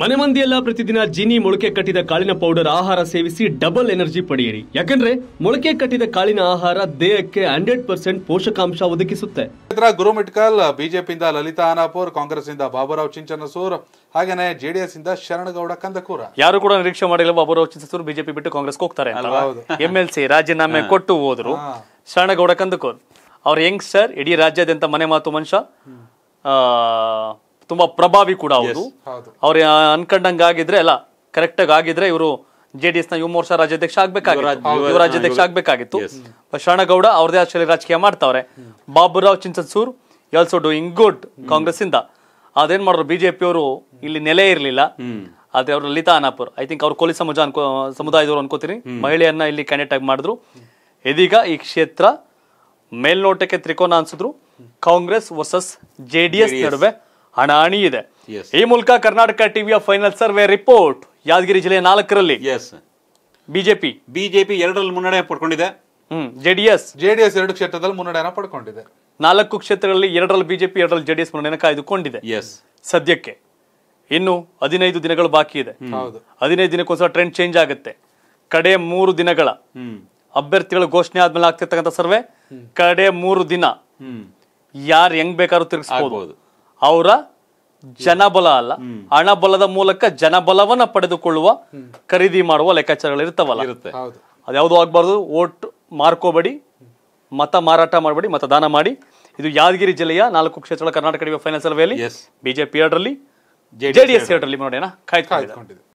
ಮನೆ ಮಂದಿಯೆಲ್ಲ ಪ್ರತಿದಿನ ಜೀನಿ ಮೊಳಕೆ ಕಟ್ಟಿದ ಕಾಳಿನ ಪೌಡರ್ ಆಹಾರ ಸೇವಿಸಿ ಡಬಲ್ ಎನರ್ಜಿ ಪಡೆಯಿರಿ ಯಾಕಂದ್ರೆ ಮೊಳಕೆ ಕಟ್ಟಿದ ಕಾಳಿನ ಆಹಾರ ದೇಹಕ್ಕೆ ಹಂಡ್ರೆಡ್ ಪರ್ಸೆಂಟ್ ಪೋಷಕಾಂಶ ಒದಗಿಸುತ್ತೆ ಗುರುಮಿಟ್ಕಲ್ ಬಿಜೆಪಿಯಿಂದ ಲಲಿತಾ ಅನಾಪುರ್ ಕಾಂಗ್ರೆಸ್ ಇಂದ ಬಾಬುರಾವ್ ಚಿಂಚನಸೂರ್ ಹಾಗೇನೆ ಜೆಡಿಎಸ್ ಇಂದ ಶರಣಗೌಡ ಕಂದಕೂರ ಯಾರು ಕೂಡ ನಿರೀಕ್ಷೆ ಮಾಡಿಲ್ಲ ಬಾಬುರಾವ್ ಚಿಂಚನಸೂರ್ ಬಿಜೆಪಿ ಬಿಟ್ಟು ಕಾಂಗ್ರೆಸ್ ಹೋಗ್ತಾರೆ ಎಂ ಸಿ ರಾಜೀನಾಮೆ ಕೊಟ್ಟು ಹೋದ್ರು ಶರಣಗೌಡ ಕಂದಕೂರ್ ಅವ್ರ ಯಂಗ್ಸ್ಟರ್ ಇಡೀ ರಾಜ್ಯಾದ್ಯಂತ ಮನೆ ಮಾತು ಮನುಷ್ಯ ತುಂಬಾ ಪ್ರಭಾವಿ ಕೂಡ ಅವರು ಅವ್ರು ಅನ್ಕೊಂಡಂಗೆ ಆಗಿದ್ರೆ ಅಲ್ಲ ಕರೆಕ್ಟ್ ಆಗಿ ಆಗಿದ್ರೆ ಇವರು ಜೆ ಡಿ ಎಸ್ ನ ಯುವ ಮೋರ್ಚಾ ರಾಜ್ಯಾಧ್ಯಕ್ಷ ಆಗ್ಬೇಕಾಗಿತ್ತು ರಾಜ್ಯಾಧ್ಯಕ್ಷ ಆಗ್ಬೇಕಾಗಿತ್ತು ಶರಣಗೌಡ ಅವ್ರದೇ ಆದ ರಾಜಕೀಯ ಮಾಡ್ತಾವ್ರೆ Baburao Chinchansur also doing good Congress ಇಂದ ಅದೇನ್ ಮಾಡಿದ್ರು ಬಿಜೆಪಿ ಅವರು ಇಲ್ಲಿ ನೆಲೆ ಇರ್ಲಿಲ್ಲ ಆದ್ರೆ ಅವರು ಲಲಿತಾ ಅನಾಪುರ್ ಐ ತಿಂಕ್ ಅವ್ರು ಕೋಲಿ ಸಮುದಾಯ ಅನ್ಕೋ ಸಮುದಾಯದವರು ಅನ್ಕೋತೀನಿ ಮಹಿಳೆಯನ್ನ ಇಲ್ಲಿ ಕ್ಯಾಂಡಿಡೇಟ್ ಆಗಿ ಮಾಡಿದ್ರು ಇದೀಗ ಈ ಕ್ಷೇತ್ರ ಮೇಲ್ನೋಟಕ್ಕೆ ತ್ರಿಕೋನ ಅನ್ಸಿದ್ರು Congress versus J D S ನಡುವೆ ಹಣಾಣಿ ಇದೆ ಈ ಮೂಲಕ ಕರ್ನಾಟಕ ಟಿವಿಯ ಫೈನಲ್ ಸರ್ವೆ ರಿಪೋರ್ಟ್ ಯಾದಗಿರಿ ಜಿಲ್ಲೆ ನಾಲ್ಕರಲ್ಲಿ ಎಸ್ ಬಿಜೆಪಿ ಬಿಜೆಪಿ ಎರಡರಲ್ಲಿ ಮುನ್ನಡೆ ಪಡ್ಕೊಂಡಿದೆ ಹ್ಮ್ ಜೆಡಿಎಸ್ ಜೆಡಿಎಸ್ ಎರಡು ಕ್ಷೇತ್ರದಲ್ಲಿ ಮುನ್ನಡೆಯನ್ನು ಪಡ್ಕೊಂಡಿದೆ ನಾಲ್ಕು ಕ್ಷೇತ್ರಗಳಲ್ಲಿ ಎರಡರಲ್ಲಿ ಬಿಜೆಪಿ ಎರಡರಲ್ಲಿ ಜೆಡಿಎಸ್ ಮುನ್ನಡೆಯನ್ನು ಕಾಯ್ದುಕೊಂಡಿದೆ ಎಸ್ ಸದ್ಯಕ್ಕೆ ಇನ್ನು ಹದಿನೈದು ದಿನಗಳು ಬಾಕಿ ಇದೆ ಹೌದು ಹದಿನೈದು ದಿನಕ್ಕೋಸ್ಕರ ಟ್ರೆಂಡ್ ಚೇಂಜ್ ಆಗುತ್ತೆ ಕಡೆ ಮೂರು ದಿನಗಳ ಅಭ್ಯರ್ಥಿಗಳು ಘೋಷಣೆ ಆದ್ಮೇಲೆ ಆಗ್ತಿರ್ತಕ್ಕಂಥ ಸರ್ವೆ ಕಡೆ ಮೂರು ದಿನ ಯಾರು ಹೆಂಗ್ ಬೇಕಾದ್ರೂ ತಿರುಗಿಸ್ಬೋದು ಅವರ ಜನಬಲ ಅಲ್ಲ ಹಣಬಲದ ಮೂಲಕ ಜನಬಲವನ್ನ ಪಡೆದುಕೊಳ್ಳುವ ಖರೀದಿ ಮಾಡುವ ಲೆಕ್ಕಾಚಾರಗಳು ಇರ್ತವಲ್ಲ ಇರುತ್ತೆ ಅದ್ಯಾವುದು ಆಗ್ಬಾರ್ದು ಓಟ್ ಮಾರ್ಕೋಬೇಡಿ ಮತ ಮಾರಾಟ ಮಾಡಬೇಡಿ ಮತದಾನ ಮಾಡಿ ಇದು ಯಾದಗಿರಿ ಜಿಲ್ಲೆಯ ನಾಲ್ಕು ಕ್ಷೇತ್ರಗಳ ಕರ್ನಾಟಕ ಫೈನಲ್ ಸರ್ವೆಯಲ್ಲಿ ಬಿಜೆಪಿ ಎರಡರಲ್ಲಿ ಜೆಡಿಎಸ್ ಎರಡರಲ್ಲಿ ನೋಡೋಣ